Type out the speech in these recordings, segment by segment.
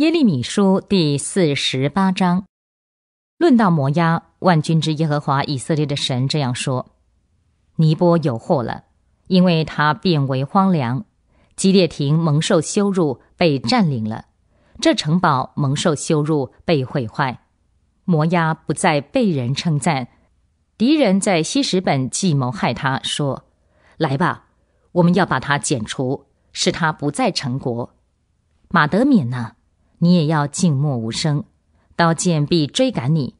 耶利米书第四十八章，论到摩押，万军之耶和华以色列的神这样说：尼波有祸了，因为他变为荒凉；基列亭蒙受羞辱，被占领了；这城堡蒙受羞辱，被毁坏；摩押不再被人称赞。敌人在西什本计谋害他，说：“来吧，我们要把他剪除，使他不再成国。”马德敏呢？你也要静默无声，刀剑必追赶你。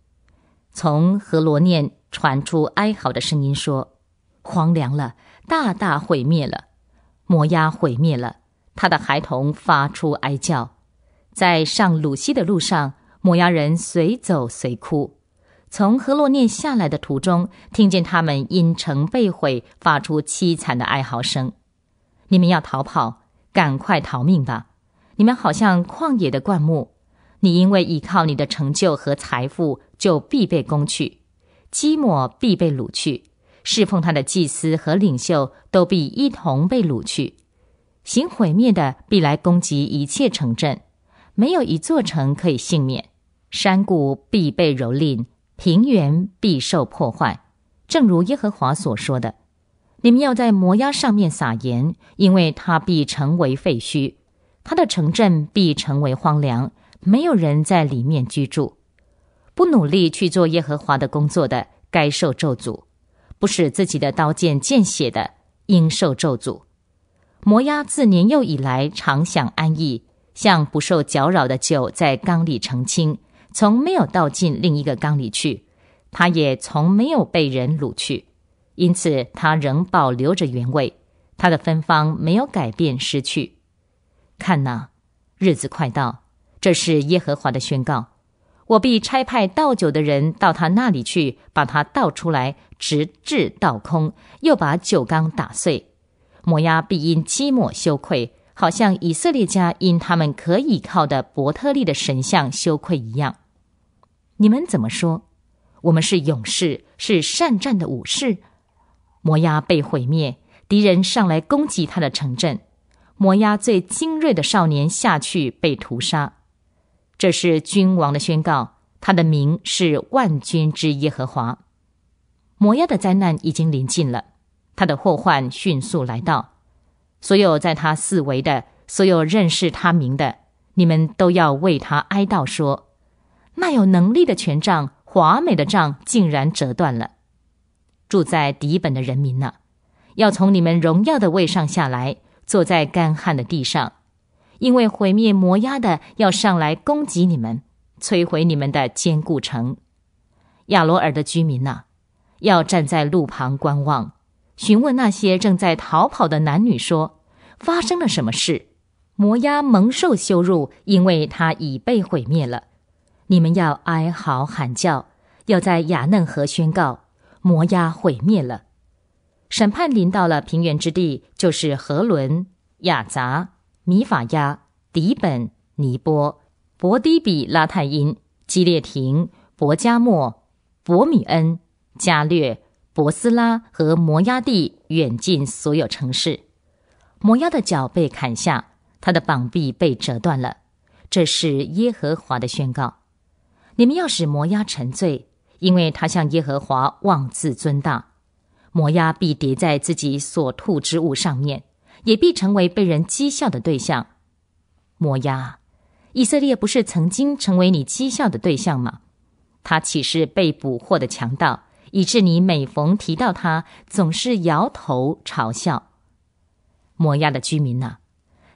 从河罗念传出哀嚎的声音，说：“荒凉了，大大毁灭了，摩崖毁灭了。”他的孩童发出哀叫，在上鲁西的路上，摩崖人随走随哭。从河洛念下来的途中，听见他们因城被毁发出凄惨的哀嚎声。你们要逃跑，赶快逃命吧。你们好像旷野的灌木，你因为倚靠你的成就和财富，就必被攻去，寂寞必被掳去，侍奉他的祭司和领袖都必一同被掳去。行毁灭的必来攻击一切城镇，没有一座城可以幸免。山谷必被蹂躏，平原必受破坏。正如耶和华所说的，你们要在摩崖上面撒盐，因为它必成为废墟。他的城镇必成为荒凉，没有人在里面居住。不努力去做耶和华的工作的，该受咒诅；不使自己的刀剑见血的，应受咒诅。摩押自年幼以来常享安逸，像不受搅扰的酒在缸里澄清，从没有倒进另一个缸里去。他也从没有被人掳去，因此他仍保留着原味，他的芬芳没有改变失去。看呐，日子快到，这是耶和华的宣告：我必差派倒酒的人到他那里去，把他倒出来，直至倒空，又把酒缸打碎。摩押必因寂寞羞愧，好像以色列家因他们可倚靠的伯特利的神像羞愧一样。你们怎么说？我们是勇士，是善战的武士。摩押被毁灭，敌人上来攻击他的城镇。摩押最精锐的少年下去被屠杀，这是君王的宣告。他的名是万军之耶和华。摩押的灾难已经临近了，他的祸患迅速来到。所有在他四围的，所有认识他名的，你们都要为他哀悼。说，那有能力的权杖，华美的杖，竟然折断了。住在底本的人民呢，要从你们荣耀的位上下来。坐在干旱的地上，因为毁灭摩押的要上来攻击你们，摧毁你们的坚固城。亚罗尔的居民呐，要站在路旁观望，询问那些正在逃跑的男女说：“发生了什么事？”摩押蒙受羞辱，因为他已被毁灭了。你们要哀嚎喊叫，要在雅嫩河宣告：摩押毁灭了。审判临到了平原之地，就是荷伦、亚杂、米法亚、迪本、尼波、博迪比拉泰因、基列廷、伯加莫、伯米恩、加略、伯斯拉和摩押地远近所有城市。摩押的脚被砍下，他的膀臂被折断了。这是耶和华的宣告：你们要使摩押沉醉，因为他向耶和华妄自尊大。摩押必叠在自己所吐之物上面，也必成为被人讥笑的对象。摩押，以色列不是曾经成为你讥笑的对象吗？他岂是被捕获的强盗，以致你每逢提到他，总是摇头嘲笑？摩押的居民呐，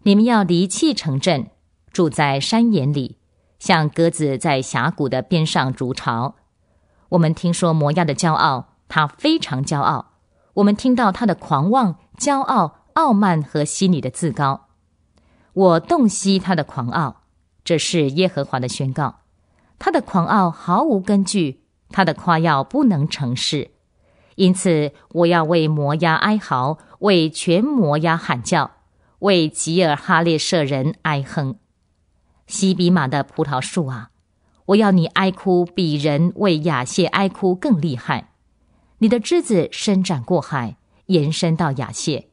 你们要离弃城镇，住在山岩里，像鸽子在峡谷的边上筑巢。我们听说摩押的骄傲。他非常骄傲，我们听到他的狂妄、骄傲、傲慢和心里的自高。我洞悉他的狂傲，这是耶和华的宣告。他的狂傲毫无根据，他的夸耀不能成事。因此，我要为摩押哀嚎，为全摩押喊叫，为吉尔哈列舍人哀哼。西比玛的葡萄树啊，我要你哀哭，比人为亚谢哀哭更厉害。你的枝子伸展过海，延伸到雅谢，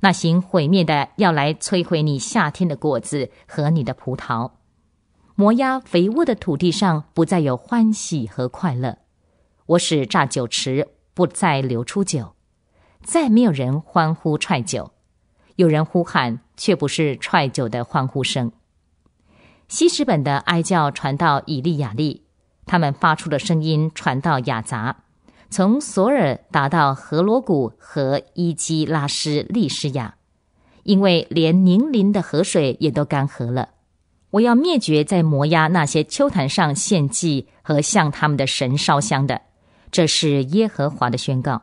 那行毁灭的要来摧毁你夏天的果子和你的葡萄，磨压肥沃的土地上不再有欢喜和快乐。我使榨酒池不再流出酒，再没有人欢呼踹酒，有人呼喊，却不是踹酒的欢呼声。西施本的哀叫传到以利亚利，他们发出的声音传到雅杂。从索尔达到河罗谷和伊基拉斯利施亚，因为连宁林的河水也都干涸了。我要灭绝在摩押那些丘坛上献祭和向他们的神烧香的，这是耶和华的宣告。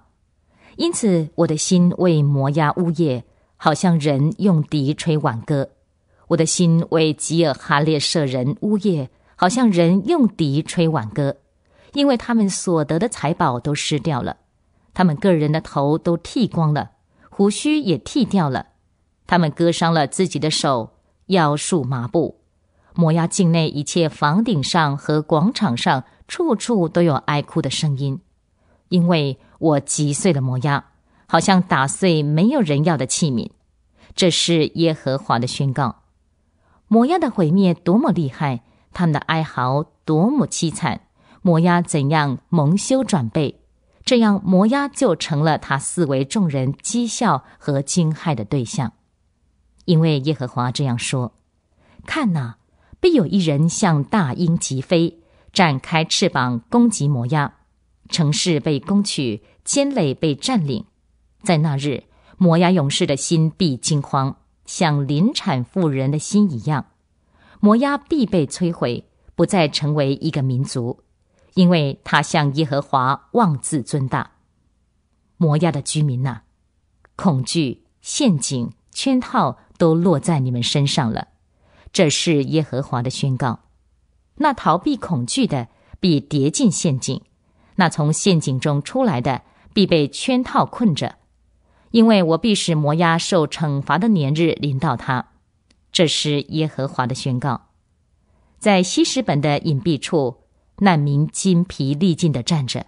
因此，我的心为摩押呜咽，好像人用笛吹挽歌；我的心为吉尔哈列舍人呜咽，好像人用笛吹挽歌。因为他们所得的财宝都失掉了，他们个人的头都剃光了，胡须也剃掉了，他们割伤了自己的手，腰束麻布。摩押境内一切房顶上和广场上，处处都有哀哭的声音，因为我击碎了摩押，好像打碎没有人要的器皿。这是耶和华的宣告。摩押的毁灭多么厉害，他们的哀嚎多么凄惨！摩押怎样蒙羞转背？这样摩押就成了他四围众人讥笑和惊骇的对象，因为耶和华这样说：“看哪，必有一人向大鹰疾飞，展开翅膀攻击摩押，城市被攻取，坚垒被占领。在那日，摩押勇士的心必惊慌，像临产妇人的心一样，摩押必被摧毁，不再成为一个民族。”因为他向耶和华妄自尊大，摩押的居民呐，恐惧陷阱圈套都落在你们身上了。这是耶和华的宣告。那逃避恐惧的必跌进陷阱，那从陷阱中出来的必被圈套困着，因为我必使摩押受惩罚的年日临到他。这是耶和华的宣告。在西什本的隐蔽处。难民筋疲力尽地站着，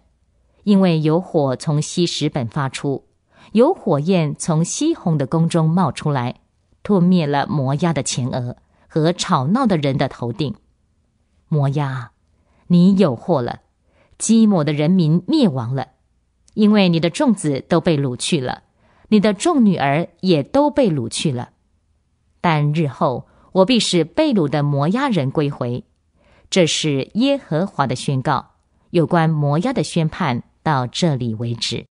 因为有火从西石本发出，有火焰从西红的宫中冒出来，吞灭了摩押的前额和吵闹的人的头顶。摩押，你有祸了！基抹的人民灭亡了，因为你的众子都被掳去了，你的众女儿也都被掳去了。但日后我必使被掳的摩押人归回。这是耶和华的宣告，有关摩押的宣判到这里为止。